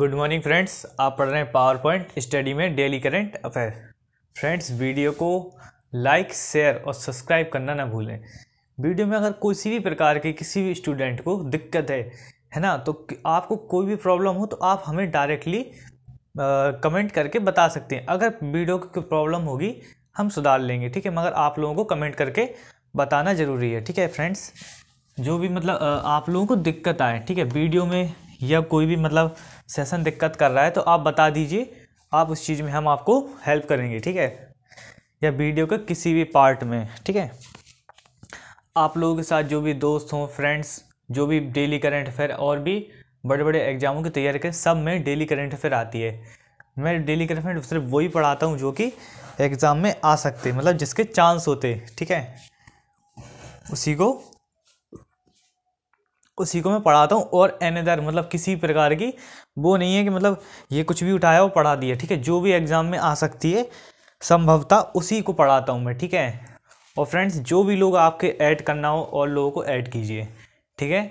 good morning friends आप पढ़ रहे हैं पावर पॉइंट स्टडी में daily current affair friends video को लाइक शेयर और सब्सक्राइब करना ना भूलें वीडियो में अगर किसी भी प्रकार के किसी भी स्टूडेंट को दिक्कत है है ना तो आपको कोई भी प्रॉब्लम हो तो आप हमें डायरेक्टली कमेंट करके बता सकते हैं अगर वीडियो की कोई प्रॉब्लम होगी हम सुधार लेंगे ठीक है मगर आप लोगों को कमेंट करके बताना ज़रूरी है ठीक है फ्रेंड्स जो भी मतलब आप लोगों को दिक्कत आए ठीक है वीडियो में या कोई भी मतलब सेशन दिक्कत कर रहा है तो आप बता दीजिए आप उस चीज़ में हम आपको हेल्प करेंगे ठीक है या वीडियो के किसी भी पार्ट में ठीक है आप लोगों के साथ जो भी दोस्त हों फ्रेंड्स जो भी डेली करेंट अफेयर और भी बड़े बड़े एग्जामों की तैयारी करें सब में डेली करेंट अफेयर आती है मैं डेली करंट अफेयर सिर्फ वही पढ़ाता हूँ जो कि एग्ज़ाम में आ सकते मतलब जिसके चांस होते ठीक है उसी को उसी को मैं पढ़ाता हूँ और एन अदर मतलब किसी प्रकार की वो नहीं है कि मतलब ये कुछ भी उठाया वो पढ़ा दिया ठीक है जो भी एग्ज़ाम में आ सकती है संभवता उसी को पढ़ाता हूँ मैं ठीक है और फ्रेंड्स जो भी लोग आपके ऐड करना हो और लोगों को ऐड कीजिए ठीक है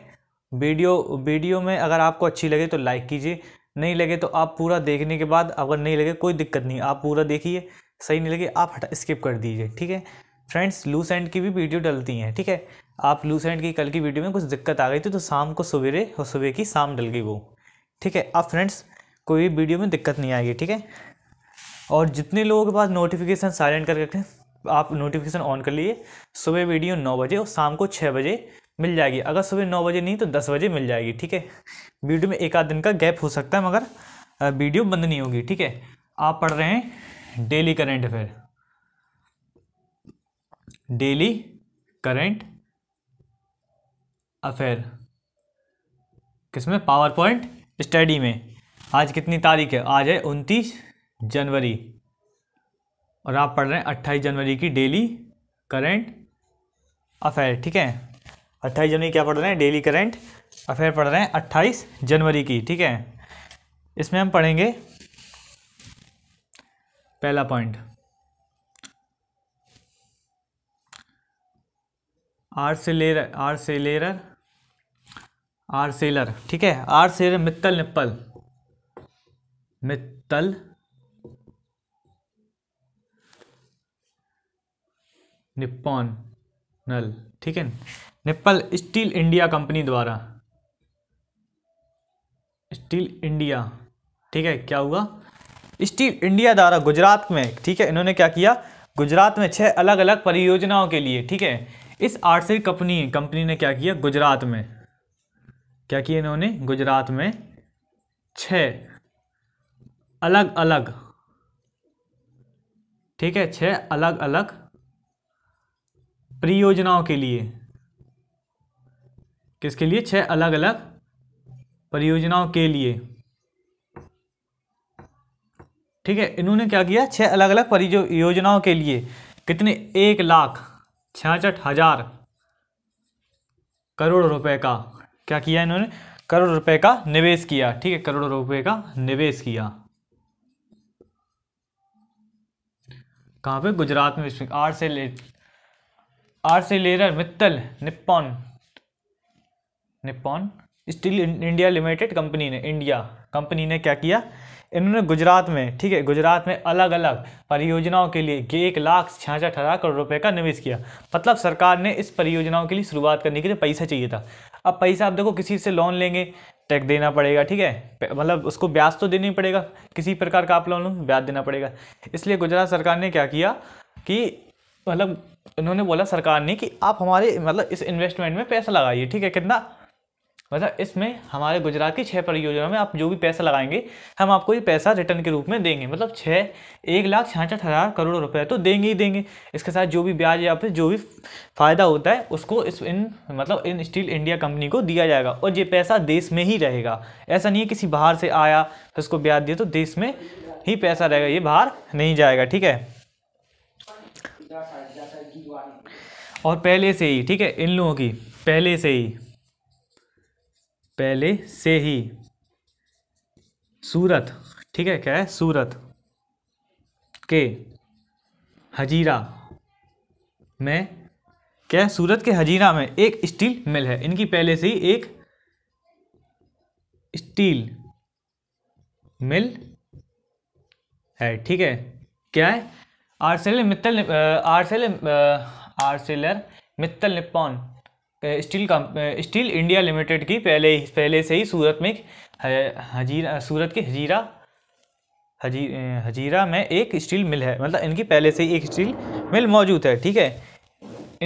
वीडियो वीडियो में अगर आपको अच्छी लगे तो लाइक कीजिए नहीं लगे तो आप पूरा देखने के बाद अगर नहीं लगे कोई दिक्कत नहीं आप पूरा देखिए सही नहीं लगे आप हटा स्किप कर दीजिए ठीक है फ्रेंड्स एंड की भी वीडियो डलती हैं ठीक है आप एंड की कल की वीडियो में कुछ दिक्कत आ गई थी तो शाम को सवेरे और सुबह की शाम डल गई वो ठीक है अब फ्रेंड्स कोई भी वीडियो में दिक्कत नहीं आएगी ठीक है और जितने लोगों के पास नोटिफिकेशन साइलेंट कर रखें आप नोटिफिकेशन ऑन कर लिए सुबह वीडियो नौ बजे और शाम को छः बजे मिल जाएगी अगर सुबह नौ बजे नहीं तो दस बजे मिल जाएगी ठीक है वीडियो में एक आध दिन का गैप हो सकता है मगर वीडियो बंद नहीं होगी ठीक है आप पढ़ रहे हैं daily current affair daily current affair किसमें पावर पॉइंट स्टडी में आज कितनी तारीख है आज है उनतीस जनवरी और आप पढ़ रहे हैं अट्ठाईस जनवरी की डेली करंट अफेयर ठीक है अट्ठाईस जनवरी क्या पढ़ रहे हैं डेली करंट अफेयर पढ़ रहे हैं अट्ठाईस जनवरी की ठीक है इसमें हम पढ़ेंगे पहला point R Arcelor Arcelor ठीक है सेलर मित्तल निप्पल मित्तल निप्पॉन नल ठीक है निप्पल स्टील इंडिया कंपनी द्वारा स्टील इंडिया ठीक है क्या हुआ स्टील इंडिया द्वारा गुजरात में ठीक है इन्होंने क्या किया गुजरात में छह अलग अलग परियोजनाओं के लिए ठीक है इस आर्टसेल कंपनी कंपनी ने क्या किया गुजरात में क्या किया इन्होंने गुजरात में छ अलग अलग ठीक है छ अलग अलग परियोजनाओं के लिए किसके लिए छह अलग अलग परियोजनाओं के लिए ठीक है इन्होंने क्या किया छह अलग अलग परियोजनाओं के लिए कितने एक लाख छियासठ हजार करोड़ रुपए का क्या किया इन्होंने करोड़ रुपए का निवेश किया ठीक है करोड़ रुपए का निवेश किया कहाँ पे गुजरात में आर से ले आर से लेरर Mittal Nippon Nippon steel India limited company ने इंडिया कंपनी ने क्या किया इन्होंने गुजरात में ठीक है गुजरात में अलग अलग परियोजनाओं के लिए एक लाख छियासठ हज़ार करोड़ रुपए का निवेश किया मतलब सरकार ने इस परियोजनाओं के लिए शुरुआत करने के लिए पैसा चाहिए था अब पैसा आप देखो किसी से लोन लेंगे टैक्स देना पड़ेगा ठीक है मतलब उसको ब्याज तो देना ही पड़ेगा किसी प्रकार का आप लोन लो ब्याज देना पड़ेगा इसलिए गुजरात सरकार ने क्या किया कि मतलब इन्होंने बोला सरकार ने कि आप हमारे मतलब इस इन्वेस्टमेंट में पैसा लगाइए ठीक है कितना मतलब इसमें हमारे गुजरात की छः परियोजनाओं में आप जो भी पैसा लगाएंगे हम आपको ये पैसा रिटर्न के रूप में देंगे मतलब छः एक लाख छियासठ हज़ार करोड़ रुपए तो देंगे ही देंगे इसके साथ जो भी ब्याज या फिर जो भी फ़ायदा होता है उसको इस इन मतलब इन स्टील इंडिया कंपनी को दिया जाएगा और ये पैसा देश में ही रहेगा ऐसा नहीं है किसी बाहर से आया फिर उसको ब्याज दिया तो देश में ही पैसा रहेगा ये बाहर नहीं जाएगा ठीक है और पहले से ही ठीक है इन लोगों की पहले से ही पहले से ही सूरत ठीक है क्या है सूरत के हजीरा में क्या है सूरत के हजीरा में एक स्टील मिल है इनकी पहले से ही एक स्टील मिल है ठीक है क्या है Arcelor Mittal Arcelor Arcelor Mittal Nippon steel steel India limited की पहले पहले से ही सूरत में हजीरा सूरत के हजीरा हजी हजीरा में एक स्टील मिल है मतलब इनकी पहले से ही एक स्टील मिल मौजूद है ठीक है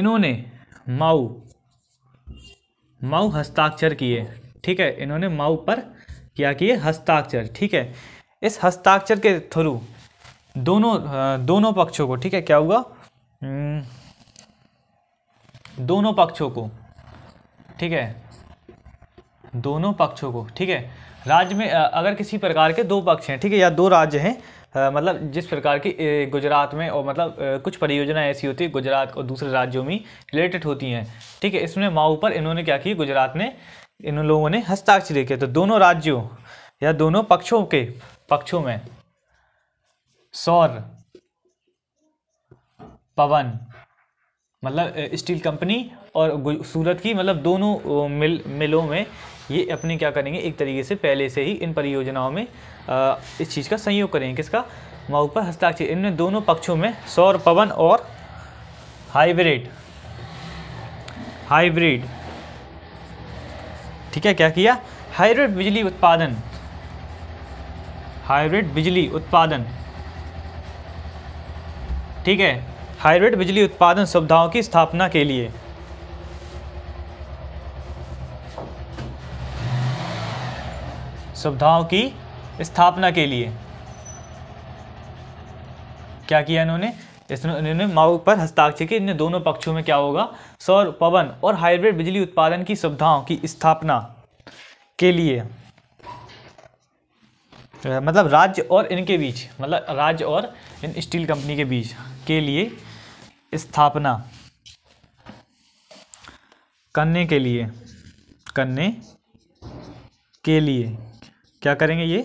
इन्होंने माऊ माऊ हस्ताक्षर किए ठीक है इन्होंने माऊ पर क्या किए हस्ताक्षर ठीक है इस हस्ताक्षर के थ्रू दोनों दोनों पक्षों को ठीक है क्या हुआ दोनों पक्षों को ठीक है दोनों पक्षों को ठीक है राज्य में अगर किसी प्रकार के दो पक्ष हैं ठीक है या दो राज्य हैं मतलब जिस प्रकार की गुजरात में और मतलब कुछ परियोजनाएं ऐसी होती है गुजरात और दूसरे राज्यों में रिलेटेड होती हैं ठीक है इसमें माओ पर इन्होंने क्या किया गुजरात ने इन लोगों ने हस्ताक्षर किए तो दोनों राज्यों या दोनों पक्षों के पक्षों में सौर पवन मतलब स्टील कंपनी और सूरत की मतलब दोनों मिल मिलों में ये अपने क्या करेंगे एक तरीके से पहले से ही इन परियोजनाओं में आ, इस चीज़ का संयोग करेंगे किसका माऊ पर हस्ताक्षर इनमें दोनों पक्षों में सौर पवन और हाइब्रिड हाइब्रिड ठीक है क्या किया हाइब्रिड बिजली उत्पादन हाइब्रिड बिजली उत्पादन ठीक है हाइब्रिड बिजली उत्पादन सुविधाओं की स्थापना के लिए सुविधाओं की स्थापना के लिए क्या किया इन्होंने इन्होंने माओ पर हस्ताक्षर किए इन दोनों पक्षों में क्या होगा सौर पवन और हाइब्रिड बिजली उत्पादन की सुविधाओं की स्थापना के लिए मतलब राज्य और इनके बीच मतलब राज्य और इन स्टील कंपनी के बीच के लिए स्थापना करने के लिए करने के लिए क्या करेंगे ये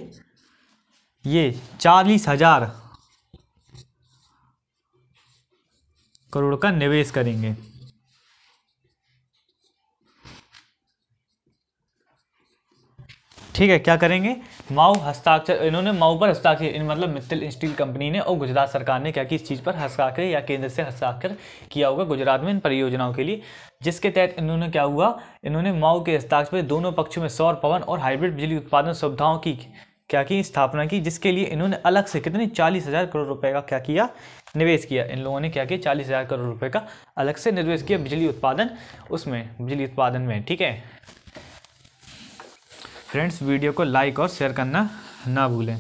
ये चालीस हजार करोड़ का निवेश करेंगे ठीक है क्या करेंगे माऊ हस्ताक्षर इन्होंने माऊ पर हस्ताक्षर इन मतलब मित्तल स्टील कंपनी ने और गुजरात सरकार ने क्या कि इस चीज़ पर हस्ताक्षर या केंद्र से हस्ताक्षर किया होगा गुजरात में इन परियोजनाओं के लिए जिसके तहत इन्होंने क्या हुआ इन्होंने माऊ के हस्ताक्षर पर दोनों पक्षों में सौर पवन और हाइब्रिड बिजली उत्पादन सुविधाओं की क्या की स्थापना की जिसके लिए इन्होंने अलग से कितने चालीस हज़ार करोड़ रुपए का क्या किया निवेश किया इन लोगों ने क्या किया चालीस हज़ार करोड़ रुपए का अलग से निवेश किया बिजली उत्पादन उसमें बिजली उत्पादन में ठीक है फ्रेंड्स वीडियो को लाइक और शेयर करना ना भूलें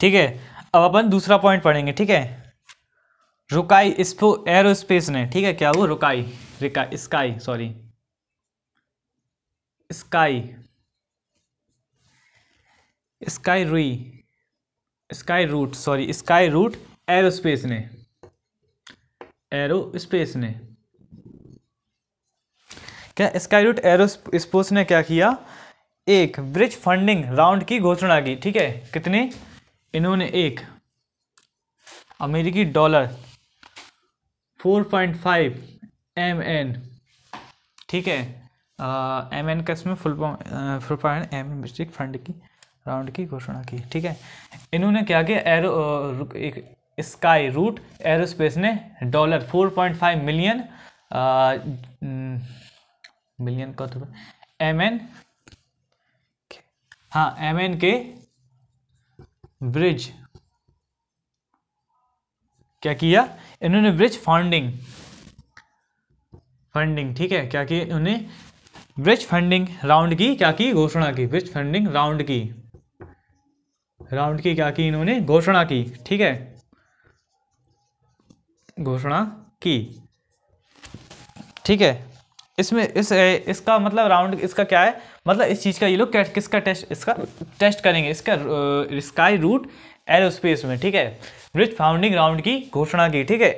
ठीक है अब अपन दूसरा पॉइंट पढ़ेंगे ठीक है रुकाई स्पो एरोस्पेस ने ठीक है क्या वो रुकाई रिका स्काई सॉरी स्काई स्काई रुई Skyroot sorry Skyroot Aerospace ने एरोस्पेस ने क्या स्काई रूट एरोस्पोस ने क्या किया एक ब्रिज फंडिंग राउंड की घोषणा की ठीक है कितने इन्होंने एक अमेरिकी dollar four point five M N ठीक है एम एन का इसमें फुल फुल पॉइंट एम मिस्टिक फंड की राउंड की घोषणा की ठीक है इन्होंने क्या किया एरो एक स्काई रूट एरोस्पेस ने dollar four point five million million का तो एम एन हाँ एम एन के ब्रिज क्या किया इन्होंने ब्रिज फंडिंग फंडिंग ठीक है क्या किया उन्हें ब्रिज फंडिंग राउंड की क्या की घोषणा की ब्रिज फंडिंग राउंड की राउंड की क्या की इन्होंने घोषणा की ठीक है घोषणा की ठीक है इसमें इस इसका मतलब राउंड इसका क्या है मतलब इस चीज़ का ये लोग किसका टेस्ट इसका टेस्ट करेंगे इसका स्काई रूट एरोस्पेस में ठीक है ब्रिज फाउंडिंग राउंड की घोषणा की ठीक है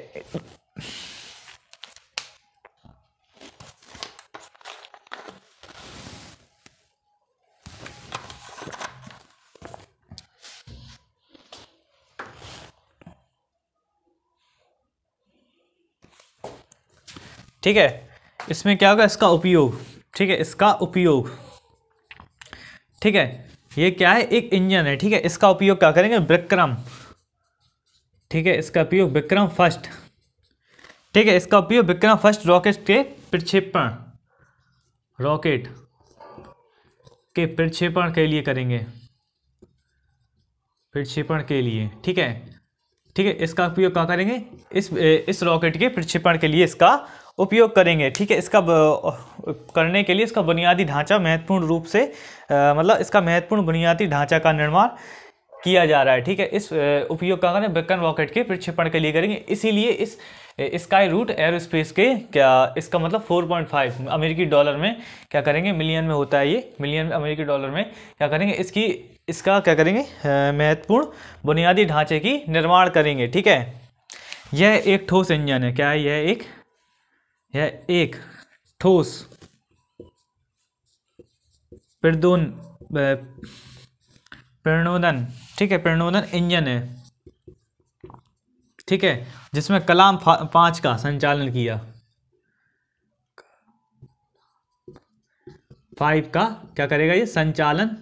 ठीक है इसमें क्या होगा इसका उपयोग ठीक है इसका उपयोग ठीक है ये क्या है एक इंजन है ठीक है इसका उपयोग क्या करेंगे विक्रम ठीक है इसका उपयोग विक्रम फर्स्ट ठीक है इसका उपयोग विक्रम फर्स्ट रॉकेट के प्रक्षेपण रॉकेट के प्रक्षेपण के लिए करेंगे प्रक्षेपण के लिए ठीक है ठीक है इसका उपयोग क्या करेंगे इस इस रॉकेट के प्रक्षेपण के लिए इसका उपयोग करेंगे ठीक है इसका करने के लिए इसका बुनियादी ढांचा महत्वपूर्ण रूप से मतलब इसका महत्वपूर्ण बुनियादी ढांचा का निर्माण किया जा रहा है ठीक है इस उपयोग का करें बेकन रॉकेट के प्रक्षेपण के लिए करेंगे इसीलिए इस स्काई रूट एयरोस्पेस के क्या इसका मतलब 4.5 अमेरिकी डॉलर में क्या करेंगे मिलियन में होता है ये मिलियन अमेरिकी डॉलर में क्या करेंगे इसकी इसका क्या करेंगे महत्वपूर्ण बुनियादी ढांचे की निर्माण करेंगे ठीक है यह एक ठोस इंजन है क्या है यह एक है एक ठोस प्रदोन प्रणोदन ठीक है प्रणोदन इंजन है ठीक है जिसमें कलाम पांच का संचालन किया फाइव का क्या करेगा ये संचालन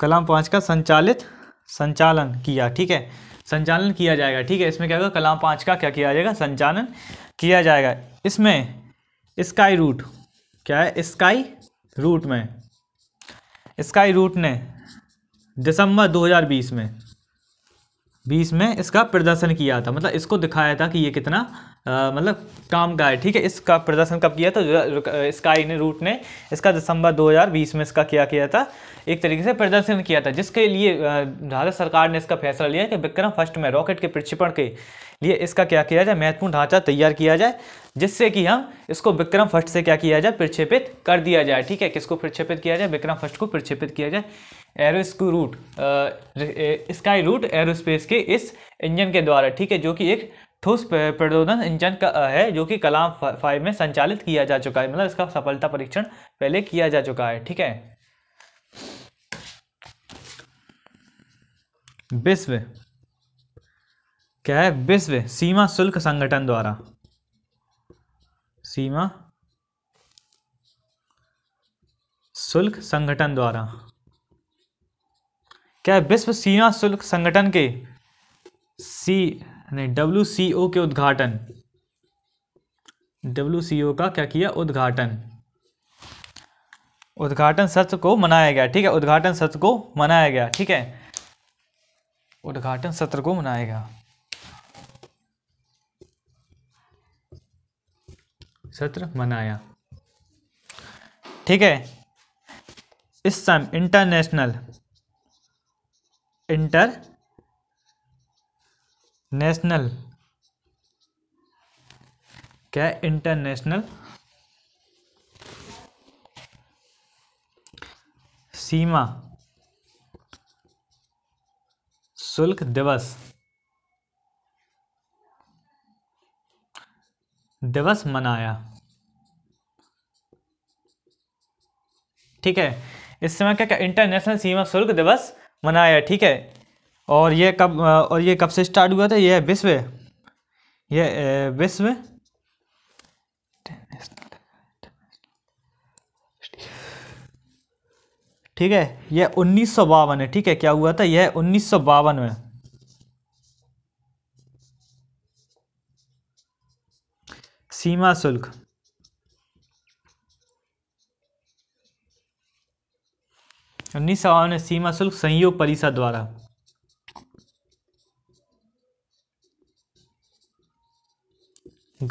कलाम पांच का संचालित संचालन किया ठीक है संचालन किया जाएगा ठीक है इसमें क्या होगा कलाम पांच का क्या किया जाएगा संचालन किया जाएगा इसमें स्काई रूट क्या है स्काई रूट में स्काई रूट ने दिसंबर 2020 में 20 में इसका प्रदर्शन किया था मतलब इसको दिखाया था कि ये कितना आ, मतलब काम का है ठीक है इसका प्रदर्शन कब किया था स्काई ने रूट ने इसका दिसंबर 2020 में इसका क्या किया था एक तरीके से प्रदर्शन किया था जिसके लिए भारत सरकार ने इसका फैसला लिया कि विक्रम फर्स्ट में रॉकेट के प्रक्षेपण के लिए इसका क्या किया जाए महत्वपूर्ण ढांचा तैयार किया जाए जिससे कि हम इसको विक्रम फर्स्ट से क्या किया जाए प्रक्षेपित कर दिया जाए ठीक है किसको प्रक्षेपित किया जाए विक्रम फर्स्ट को प्रक्षेपित किया जाए एरोस्को रूट स्काई रूट एरोस्पेस के इस इंजन के द्वारा ठीक है जो कि एक ठोस प्रदोधन इंजन का है जो कि कलाम फाइव में संचालित किया जा चुका है मतलब इसका सफलता परीक्षण पहले किया जा चुका है ठीक है विश्व क्या है विश्व सीमा शुल्क संगठन द्वारा सीमा शुल्क संगठन द्वारा क्या है विश्व सीमा शुल्क संगठन के सी नहीं डब्ल्यू सी ओ के उद्घाटन डब्ल्यू सी ओ का क्या किया उद्घाटन उद्घाटन सत्र को मनाया गया ठीक है उद्घाटन सत्र को मनाया गया ठीक है उद्घाटन सत्र को मनाया गया सत्र मनाया ठीक है इस समय इंटरनेशनल इंटर नेशनल क्या इंटरनेशनल सीमा शुल्क दिवस दिवस मनाया ठीक है इस समय क्या क्या इंटरनेशनल सीमा शुल्क दिवस मनाया ठीक है और ये कब और ये कब से स्टार्ट हुआ था ये विश्व ये विश्व ठीक है यह उन्नीस सौ है ठीक है क्या हुआ था यह उन्नीस सौ बावन में सीमा शुल्क उन्नीस सौ बावन सीमा शुल्क संयोग परिषद द्वारा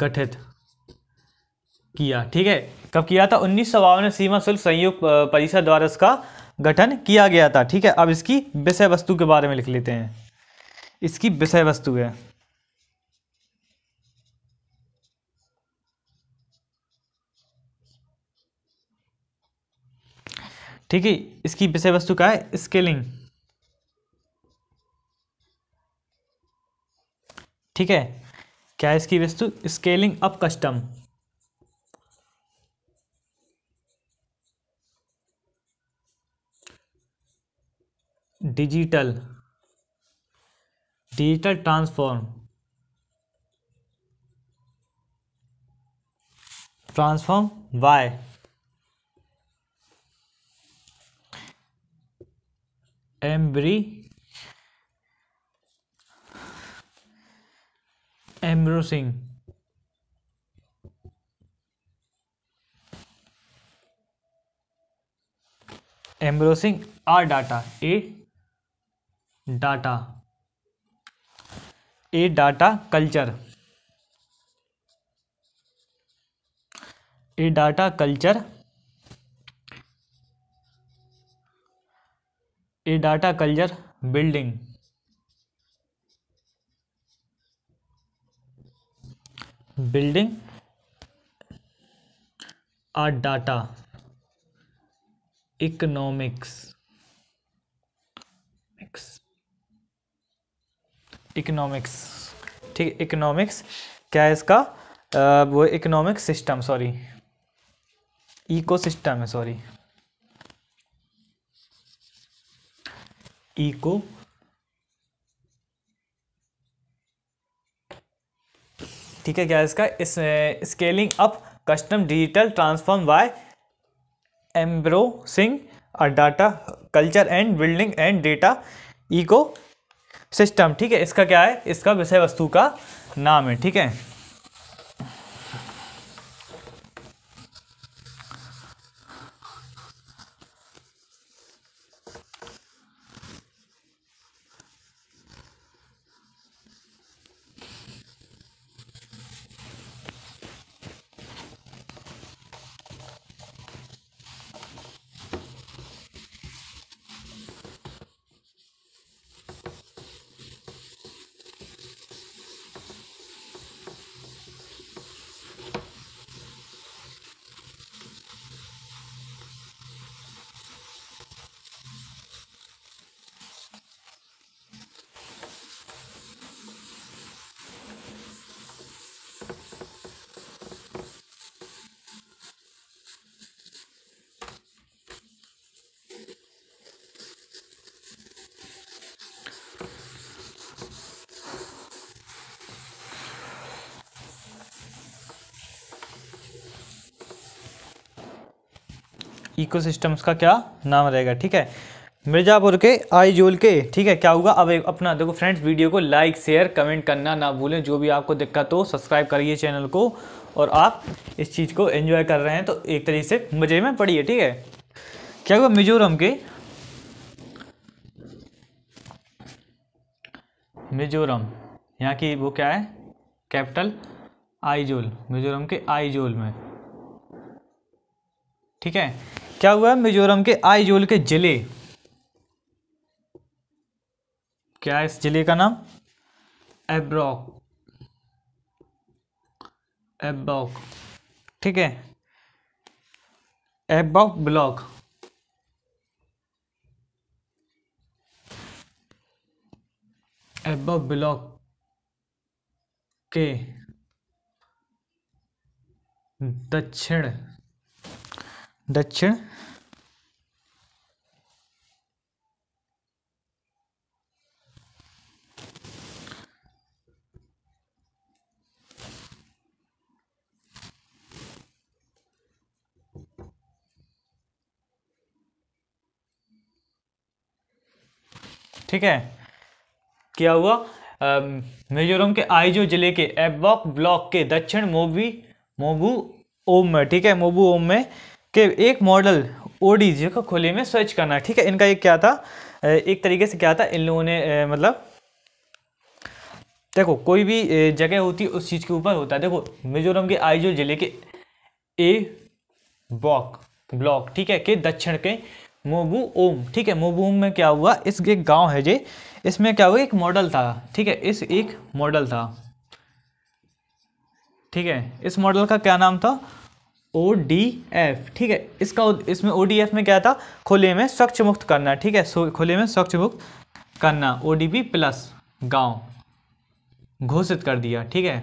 गठित किया ठीक है कब किया था उन्नीस सौ बावन सीमा शुल्क संयुक्त परिषद द्वारा इसका गठन किया गया था ठीक है अब इसकी विषय वस्तु के बारे में लिख लेते हैं इसकी विषय वस्तु है ठीक है इसकी विषय वस्तु का है स्केलिंग ठीक है क्या इसकी वस्तु scaling up custom digital digital transform transform by एम्ब्री embracing embracing our data a data a data culture a data culture a data culture building building ah data economics economics ठीक इकोनॉमिक्स क्या है इसका आ, वो इकोनॉमिक सिस्टम सॉरी इकोसिस्टम है sorry ई को ठीक है क्या इसका इस scaling up custom digital transform by embracing data culture and building and data ecosystem ठीक है इसका क्या है इसका विषय वस्तु का नाम है ठीक है इको का क्या नाम रहेगा ठीक है मिर्ज़ापुर के आई जोल के ठीक है क्या होगा अब एक अपना देखो फ्रेंड्स वीडियो को लाइक शेयर कमेंट करना ना भूलें जो भी आपको दिक्कत हो सब्सक्राइब करिए चैनल को और आप इस चीज़ को एंजॉय कर रहे हैं तो एक तरीके से मज़े में पड़िए ठीक है क्या होगा मिजोरम के मिजोरम यहाँ की वो क्या है कैपिटल आईजोल मिजोरम के आईजोल में ठीक है क्या हुआ मिजोरम के आईजोल के जिले क्या इस जिले का नाम एब्रॉक एब्रॉक ठीक है एब्रॉक ब्लॉक एब्रॉक ब्लॉक के दक्षिण दक्षिण ठीक है क्या हुआ मिजोरम के आइजो जिले के एबॉक ब्लॉक के दक्षिण मोबी मोबू ओम में ठीक है मोबू ओम में कि एक मॉडल ओ को खुले में स्वच्छ करना ठीक है इनका एक क्या था एक तरीके से क्या था इन लोगों ने मतलब देखो कोई भी जगह होती है उस चीज़ के ऊपर होता है देखो मिजोरम के आईजो जिले के ए ब्लॉक ब्लॉक ठीक है के दक्षिण के मोबू ओम ठीक है मोबू ओम में क्या हुआ इस एक गांव है जे इसमें क्या हुआ एक मॉडल था ठीक है इस एक मॉडल था ठीक है इस मॉडल का क्या नाम था ओ डी एफ ठीक है इसका इसमें ओ डी एफ में क्या था खुले में स्वच्छ मुक्त करना ठीक है खुले में स्वच्छ मुक्त करना ओ डी पी प्लस गाँव घोषित कर दिया ठीक है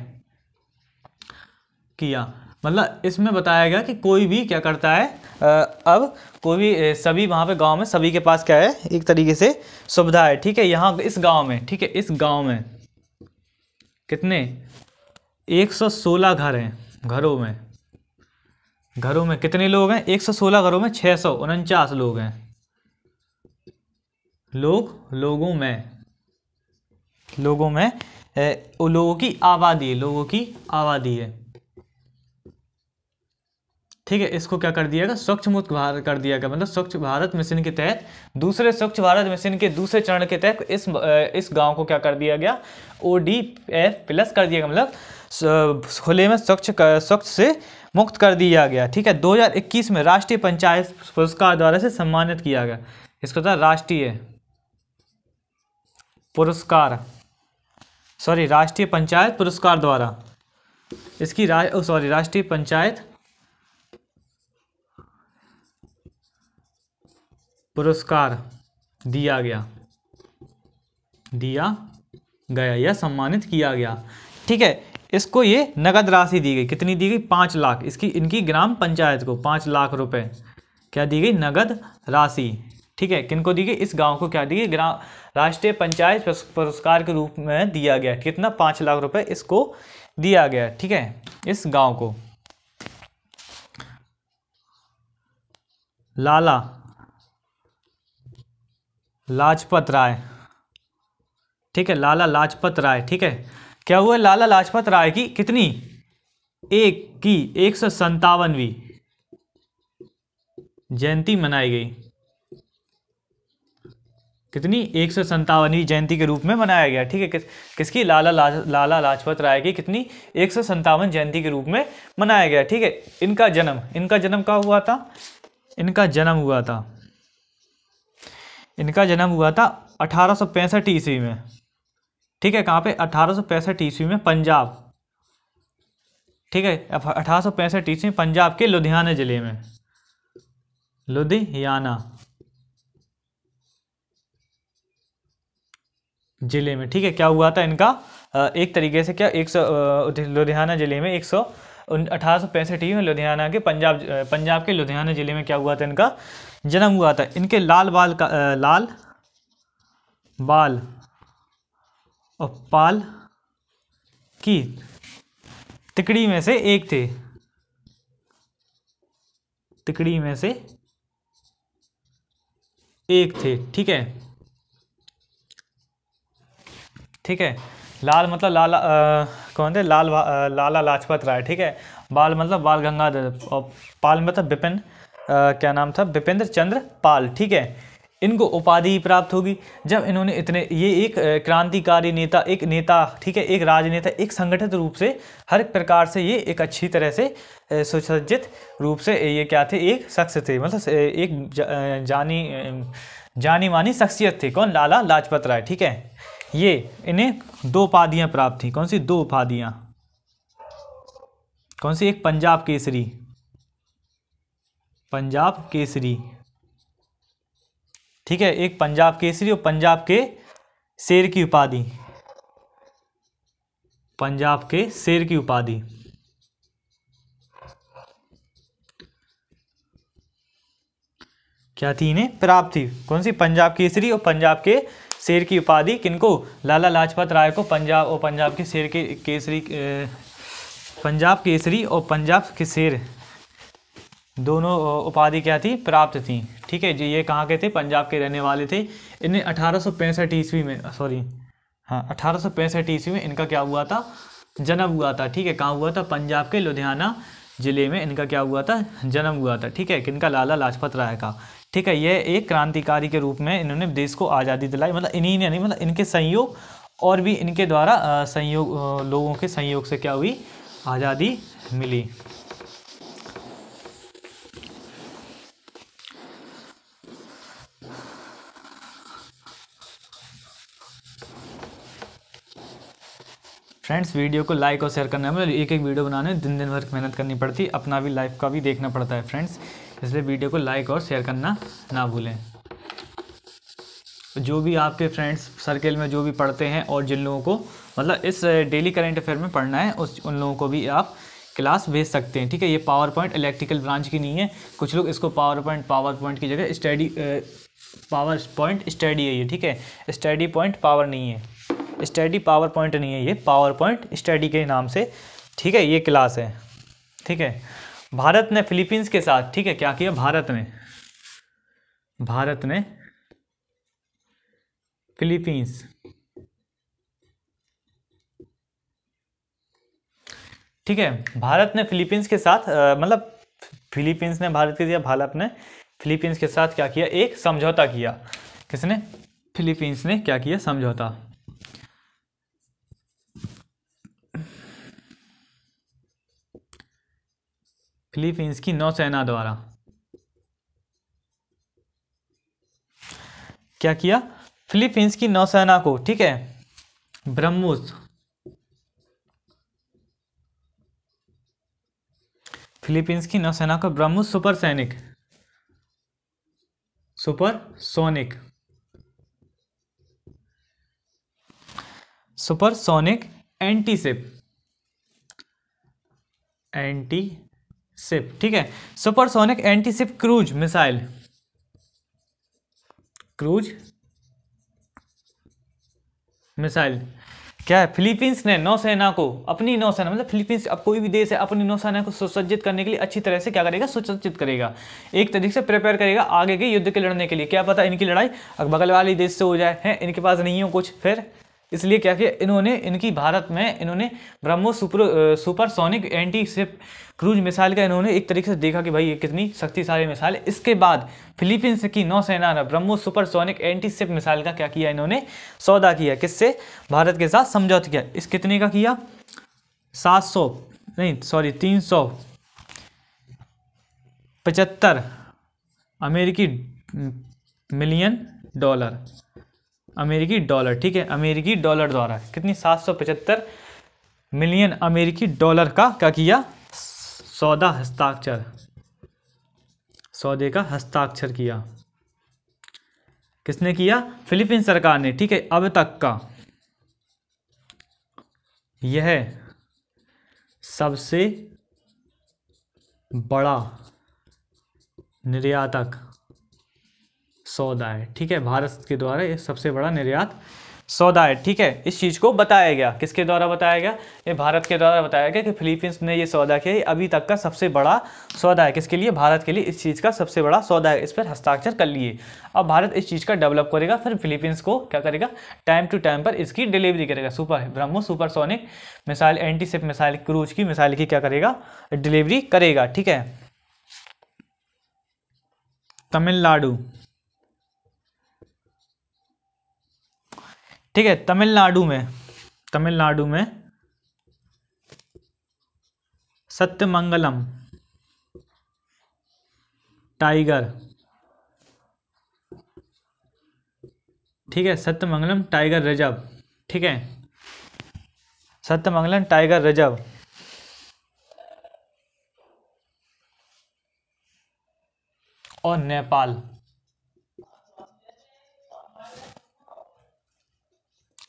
किया मतलब इसमें बताया गया कि कोई भी क्या करता है अब कोई भी सभी वहाँ पे गांव में सभी के पास क्या है एक तरीके से सुविधा है ठीक है यहाँ इस गांव में ठीक है इस गांव में कितने 116 घर हैं घरों में घरों में कितने लोग हैं 116 घरों में छः सौ उनचास लोग हैं लोग लोगों में लोगों में ए, लोगों की आबादी है लोगों की आबादी है ठीक है इसको क्या कर दिया गया स्वच्छ मुक्त भारत कर दिया गया मतलब स्वच्छ भारत मिशन के तहत दूसरे स्वच्छ भारत मिशन के दूसरे चरण के तहत इस इस गांव को क्या कर दिया गया ओ डी एफ प्लस कर दिया गया मतलब खुले में स्वच्छ स्वच्छ से मुक्त कर दिया गया ठीक है 2021 में राष्ट्रीय पंचायत पुरस्कार द्वारा से सम्मानित किया गया इसको था मतलब राष्ट्रीय पुरस्कार सॉरी राष्ट्रीय पंचायत पुरस्कार द्वारा इसकी रा, सॉरी राष्ट्रीय पंचायत पुरस्कार दिया गया दिया गया या सम्मानित किया गया ठीक है इसको ये नगद राशि दी गई कितनी दी गई पाँच लाख इसकी इनकी ग्राम पंचायत को पाँच लाख रुपए क्या दी गई नगद राशि ठीक है किनको दी गई इस गांव को क्या दी गई ग्राम राष्ट्रीय पंचायत पुरस्कार के रूप में दिया गया कितना पाँच लाख रुपए इसको दिया गया ठीक है इस गांव को लाला लाजपत राय ठीक है लाला लाजपत राय ठीक है क्या हुआ लाला लाजपत राय की कितनी एक की एक सौ संतावनवी जयंती मनाई गई कितनी एक सौ संतावनवी जयंती के रूप में मनाया गया ठीक है किस, किसकी लाला लाज, लाला लाजपत राय की कितनी एक सौ संतावन जयंती के रूप में मनाया गया ठीक है इनका जन्म इनका जन्म कब हुआ था इनका जन्म हुआ था इनका जन्म हुआ था अठारह सौ पैंसठ ईस्वी में ठीक है कहाँ पे अठारह सौ पैंसठ ईस्वी में पंजाब ठीक है अठारह सौ पैंसठ ईस्वी पंजाब के लुधियाना ज़िले में लुधियाना ज़िले में ठीक है क्या हुआ था इनका एक तरीके से क्या एक सौ लुधियाना ज़िले में एक सौ अठारह सौ पैंसठ में लुधियाना के पंजाब पंजाब के लुधियाना ज़िले में क्या हुआ था इनका जन्म हुआ था इनके लाल बाल का लाल बाल और पाल की तिकड़ी में से एक थे तिकड़ी में से एक थे ठीक है ठीक है लाल मतलब लाला आ, कौन थे लाल आ, लाला लाजपत राय ठीक है बाल मतलब बाल गंगाधर और पाल मतलब बिपिन क्या नाम था बिपेंद्र चंद्र पाल ठीक है इनको उपाधि प्राप्त होगी जब इन्होंने इतने ये एक क्रांतिकारी नेता एक नेता ठीक है एक राजनेता एक संगठित रूप से हर प्रकार से ये एक अच्छी तरह से सुसज्जित रूप से ये क्या थे एक शख्स थे मतलब एक जा, जानी जानी मानी शख्सियत थे कौन लाला लाजपत राय ठीक है ये इन्हें दो उपाधियाँ प्राप्त थी कौन सी दो उपाधियाँ कौन सी एक पंजाब केसरी पंजाब केसरी ठीक है एक पंजाब केसरी और पंजाब के शेर की उपाधि पंजाब के शेर की उपाधि क्या थी इन्हें प्राप्त थी कौन सी पंजाब केसरी और पंजाब के शेर की उपाधि किनको लाला लाजपत राय को पंजाब और पंजाब के शेर के केसरी पंजाब केसरी और पंजाब के शेर दोनों उपाधि क्या थी प्राप्त थी ठीक है जी ये कहाँ के थे पंजाब के रहने वाले थे इन्हें अठारह सौ पैंसठ ईस्वी में सॉरी हाँ अठारह सौ पैंसठ ईस्वी में इनका क्या हुआ था जन्म हुआ था ठीक है कहाँ हुआ था पंजाब के लुधियाना ज़िले में इनका क्या हुआ था जन्म हुआ था ठीक है किनका लाला लाजपत राय का ठीक है ये एक क्रांतिकारी के रूप में इन्होंने देश को आज़ादी दिलाई मतलब इन्हीं ने नहीं मतलब इनके संयोग और भी इनके द्वारा संयोग लोगों के संयोग से क्या हुई आज़ादी मिली फ्रेंड्स वीडियो को लाइक और शेयर करना है मतलब एक एक वीडियो बनाने में दिन दिन भर मेहनत करनी पड़ती अपना भी लाइफ का भी देखना पड़ता है फ्रेंड्स इसलिए वीडियो को लाइक और शेयर करना ना भूलें जो भी आपके फ्रेंड्स सर्कल में जो भी पढ़ते हैं और जिन लोगों को मतलब इस डेली करेंट अफेयर में पढ़ना है उस उन लोगों को भी आप क्लास भेज सकते हैं ठीक है ये पावर पॉइंट इलेक्ट्रिकल ब्रांच की नहीं है कुछ लोग इसको पावर पॉइंट पावर पॉइंट की जगह स्टडी पावर पॉइंट स्टडी है ये ठीक है स्टडी पॉइंट पावर नहीं है स्टडी पावर पॉइंट नहीं है ये पावर पॉइंट स्टडी के नाम से ठीक है ये क्लास है ठीक है भारत ने फिलीपींस के साथ ठीक है क्या किया भारत ने भारत ने फिलीपींस ठीक है भारत ने फिलीपींस के साथ मतलब फिलीपींस ने भारत के दिया भारत ने फिलीपींस के साथ क्या किया एक समझौता किया किसने फिलीपींस ने क्या किया समझौता क्लिफ की नौसेना द्वारा क्या किया फिलीपींस की नौसेना को ठीक है ब्रह्मोस फिलीपींस की नौसेना को ब्रह्मोस सुपर सैनिक super sonic super sonic anti ship anti ship ठीक है supersonic anti ship cruise missile cruise missile क्या है फिलीपींस ने नौसेना को अपनी नौसेना मतलब फिलीपींस अब कोई भी देश है अपनी नौसेना को सुसज्जित करने के लिए अच्छी तरह से क्या करेगा सुसज्जित करेगा एक तरीके से प्रिपेयर करेगा आगे के युद्ध के लड़ने के लिए क्या पता इनकी लड़ाई बगल वाली देश से हो जाए हैं इनके पास नहीं हो कुछ फिर इसलिए क्या किया इन्होंने इनकी भारत में इन्होंने BrahMos super supersonic anti ship cruise missile का इन्होंने एक तरीके से देखा कि भाई ये कितनी शक्तिशाली मिसाइल है इसके बाद फिलीपींस की नौसेना ने BrahMos supersonic anti ship missile का क्या किया इन्होंने सौदा किया किससे भारत के साथ समझौता किया इस कितने का किया सात सौ नहीं सॉरी तीन सौ पचहत्तर अमेरिकी मिलियन डॉलर अमेरिकी डॉलर ठीक है अमेरिकी डॉलर द्वारा कितनी सात सौ पचहत्तर मिलियन अमेरिकी डॉलर का क्या किया सौदा हस्ताक्षर सौदे का हस्ताक्षर किया किसने किया फिलीपींस सरकार ने ठीक है अब तक का यह सबसे बड़ा निर्यातक सौदा है ठीक है भारत के द्वारा ये सबसे बड़ा निर्यात सौदा है ठीक है इस चीज़ को बताया गया किसके द्वारा बताया गया ये भारत के द्वारा बताया गया कि फिलीपींस ने ये सौदा किया अभी तक का सबसे बड़ा सौदा है किसके लिए भारत के लिए इस चीज़ का सबसे बड़ा सौदा है इस पर हस्ताक्षर कर लिए अब भारत इस चीज़ का डेवलप करेगा फिर फिलीपींस को क्या करेगा टाइम टू टाइम पर इसकी डिलीवरी करेगा super BrahMos supersonic missile anti ship missile cruise की मिसाइल की क्या करेगा डिलीवरी करेगा ठीक है तमिलनाडु ठीक है तमिलनाडु में तमिलनाडु में सत्यमंगलम टाइगर ठीक है सत्यमंगलम टाइगर रिजर्व ठीक है सत्यमंगलम टाइगर रिजर्व और नेपाल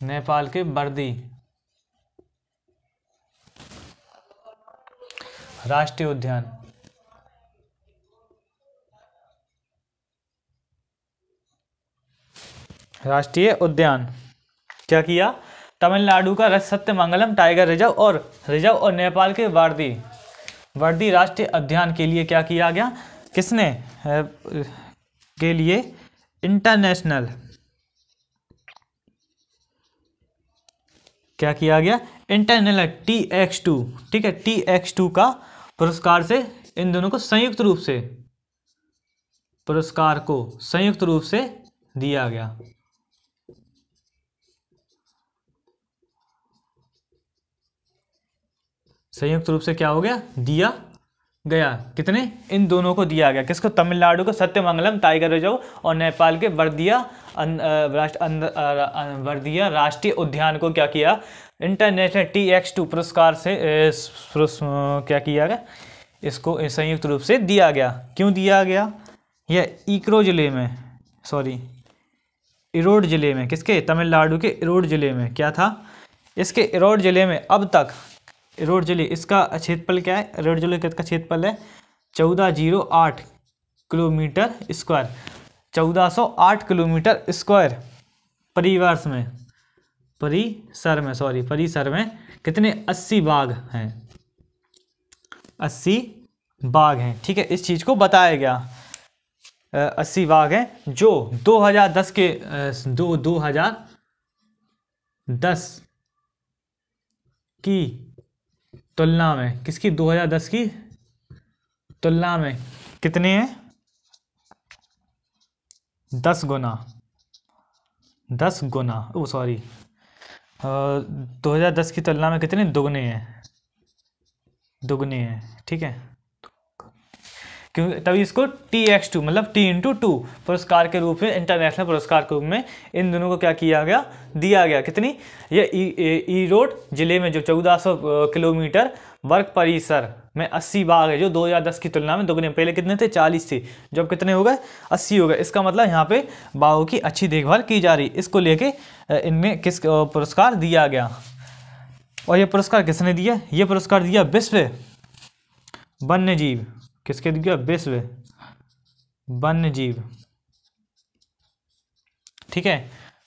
नेपाल के बर्दी राष्ट्रीय उद्यान राष्ट्रीय उद्यान क्या किया तमिलनाडु का सत्यमंगलम टाइगर रिजर्व और रिजर्व और नेपाल के वर्दी वर्दी राष्ट्रीय उद्यान के लिए क्या किया गया किसने के लिए इंटरनेशनल क्या किया गया इंटरनल है टी एक्स टू ठीक है टी एक्स टू का पुरस्कार से इन दोनों को संयुक्त रूप से पुरस्कार को संयुक्त रूप से दिया गया संयुक्त रूप से क्या हो गया दिया गया कितने इन दोनों को दिया गया किसको तमिलनाडु को सत्यमंगलम टाइगर रिजर्व और नेपाल के वर्दिया राष्ट्र वर्दिया राष्ट्रीय उद्यान को क्या किया इंटरनेशनल टी एक्स टू पुरस्कार से क्या किया गया इसको संयुक्त रूप से दिया गया क्यों दिया गया यह इकरो ज़िले में सॉरी इरोड ज़िले में किसके तमिलनाडु के इरोड ज़िले में क्या था इसके इरोड ज़िले में अब तक रोडजली इसका क्षेत्रफल क्या है रोडजली का क्षेत्रफल है चौदह जीरो आठ किलोमीटर स्क्वायर चौदह सौ आठ किलोमीटर स्क्वायर परिवर्ष में परिसर में सॉरी परिसर में कितने अस्सी बाघ हैं अस्सी बाघ हैं ठीक है इस चीज़ को बताया गया अस्सी बाघ हैं जो 2010 के दो दो हजार दस की तुलना में किसकी 2010 की तुलना में कितने हैं दस गुना दस गुना ओ सॉरी दो हज़ार दस की तुलना में कितने दुगने हैं दुगने हैं ठीक है क्योंकि तभी इसको टी एक्स टू मतलब टी इंटू टू पुरस्कार के रूप में इंटरनेशनल पुरस्कार के रूप में इन दोनों को क्या किया गया दिया गया कितनी ये ई रोड जिले में जो 1400 किलोमीटर वर्ग परिसर में 80 बाग है जो 2010 की तुलना में दोगुने पहले कितने थे 40 थे जब कितने हो गए 80 हो गए इसका मतलब यहाँ पे बाघों की अच्छी देखभाल की जा रही इसको लेके इनमें किस पुरस्कार दिया गया और यह पुरस्कार किसने दिया ये पुरस्कार दिया विश्व वन्य जीव किसके दिया विश्व वन्य जीव ठीक है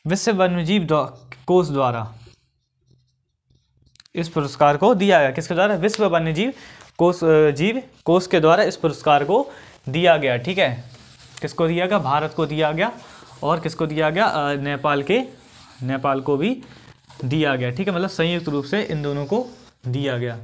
विश्व वन्य जीव कोष द्वारा इस पुरस्कार को दिया गया किसके द्वारा विश्व वन्य जीव कोष जीव कोष के द्वारा इस पुरस्कार को दिया गया ठीक है किसको दिया गया भारत को दिया गया और किसको दिया गया नेपाल के नेपाल को भी दिया गया ठीक है मतलब संयुक्त रूप से इन दोनों को दिया गया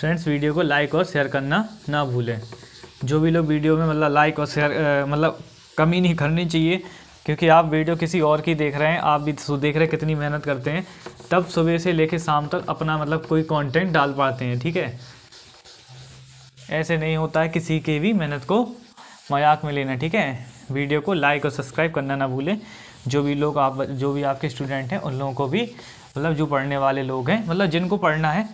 फ्रेंड्स वीडियो को लाइक और शेयर करना ना भूलें जो भी लोग वीडियो में मतलब लाइक और शेयर मतलब कमी नहीं करनी चाहिए क्योंकि आप वीडियो किसी और की देख रहे हैं आप भी देख रहे हैं कितनी मेहनत करते हैं तब सुबह से लेकर शाम तक अपना मतलब कोई कंटेंट डाल पाते हैं ठीक है ऐसे नहीं होता है किसी के भी मेहनत को मजाक में लेना ठीक है वीडियो को लाइक और सब्सक्राइब करना ना भूलें जो भी लोग आप जो भी आपके स्टूडेंट हैं उन लोगों को भी मतलब जो पढ़ने वाले लोग हैं मतलब जिनको पढ़ना है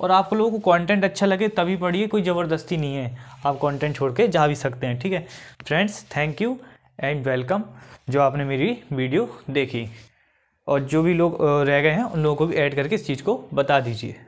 और आप लोगों को कंटेंट अच्छा लगे तभी पढ़िए कोई ज़बरदस्ती नहीं है आप कंटेंट छोड़ के जा भी सकते हैं ठीक है friends thank you and welcome जो आपने मेरी वीडियो देखी और जो भी लोग रह गए हैं उन लोगों को भी ऐड करके इस चीज़ को बता दीजिए